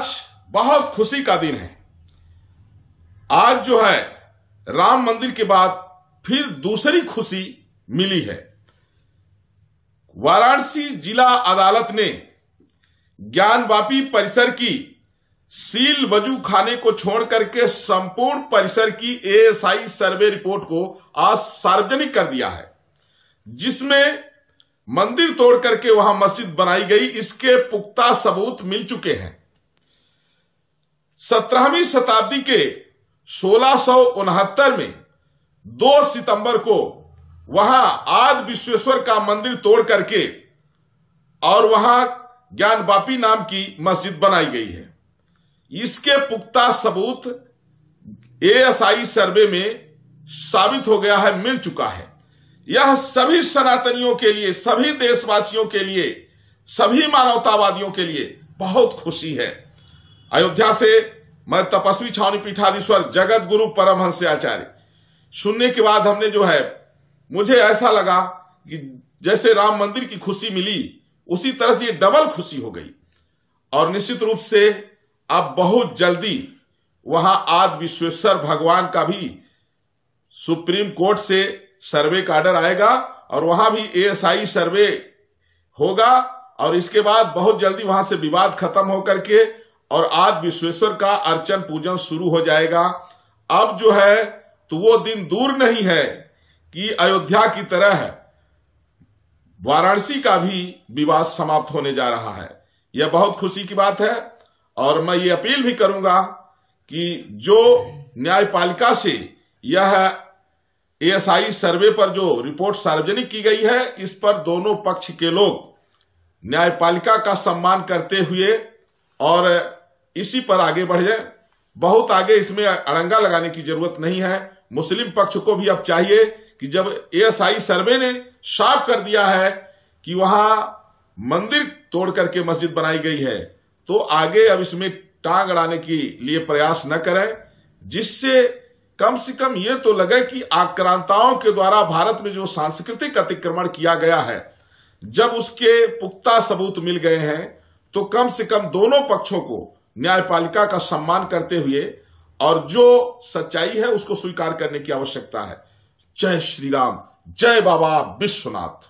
आज बहुत खुशी का दिन है आज जो है राम मंदिर के बाद फिर दूसरी खुशी मिली है वाराणसी जिला अदालत ने ज्ञानवापी परिसर की सील वजू खाने को छोड़कर के संपूर्ण परिसर की एएसआई सर्वे रिपोर्ट को आज सार्वजनिक कर दिया है जिसमें मंदिर तोड़ करके वहां मस्जिद बनाई गई इसके पुख्ता सबूत मिल चुके हैं सत्रहवीं शताब्दी के सोलह में 2 सितंबर को वहां आद विश्वेश्वर का मंदिर तोड़ करके और वहां ज्ञान बापी नाम की मस्जिद बनाई गई है इसके पुख्ता सबूत एएसआई सर्वे में साबित हो गया है मिल चुका है यह सभी सनातनियों के लिए सभी देशवासियों के लिए सभी मानवतावादियों के लिए बहुत खुशी है अयोध्या से मैं तपस्वी छावनी पीठाधीश्वर जगत गुरु परमहंस आचार्य सुनने के बाद हमने जो है मुझे ऐसा लगा कि जैसे राम मंदिर की खुशी मिली उसी तरह से ये डबल खुशी हो गई और निश्चित रूप से अब बहुत जल्दी वहां आज विश्वेश्वर भगवान का भी सुप्रीम कोर्ट से सर्वे का आर्डर आएगा और वहां भी एएसआई सर्वे होगा और इसके बाद बहुत जल्दी वहां से विवाद खत्म होकर के और आज विश्वेश्वर का अर्चन पूजन शुरू हो जाएगा अब जो है तो वो दिन दूर नहीं है कि अयोध्या की तरह वाराणसी का भी विवाद समाप्त होने जा रहा है यह बहुत खुशी की बात है और मैं ये अपील भी करूंगा कि जो न्यायपालिका से यह एएसआई सर्वे पर जो रिपोर्ट सार्वजनिक की गई है इस पर दोनों पक्ष के लोग न्यायपालिका का सम्मान करते हुए और इसी पर आगे बढ़ जाए बहुत आगे इसमें अड़ंगा लगाने की जरूरत नहीं है मुस्लिम पक्ष को भी अब चाहिए कि जब एएसआई सर्वे ने साफ कर दिया है कि वहां मंदिर तोड़ करके मस्जिद बनाई गई है तो आगे अब इसमें टांग अड़ाने के लिए प्रयास न करें जिससे कम से कम ये तो लगे कि आक्रांताओं के द्वारा भारत में जो सांस्कृतिक अतिक्रमण किया गया है जब उसके पुख्ता सबूत मिल गए हैं तो कम से कम दोनों पक्षों को न्यायपालिका का सम्मान करते हुए और जो सच्चाई है उसको स्वीकार करने की आवश्यकता है जय श्री राम जय बाबा विश्वनाथ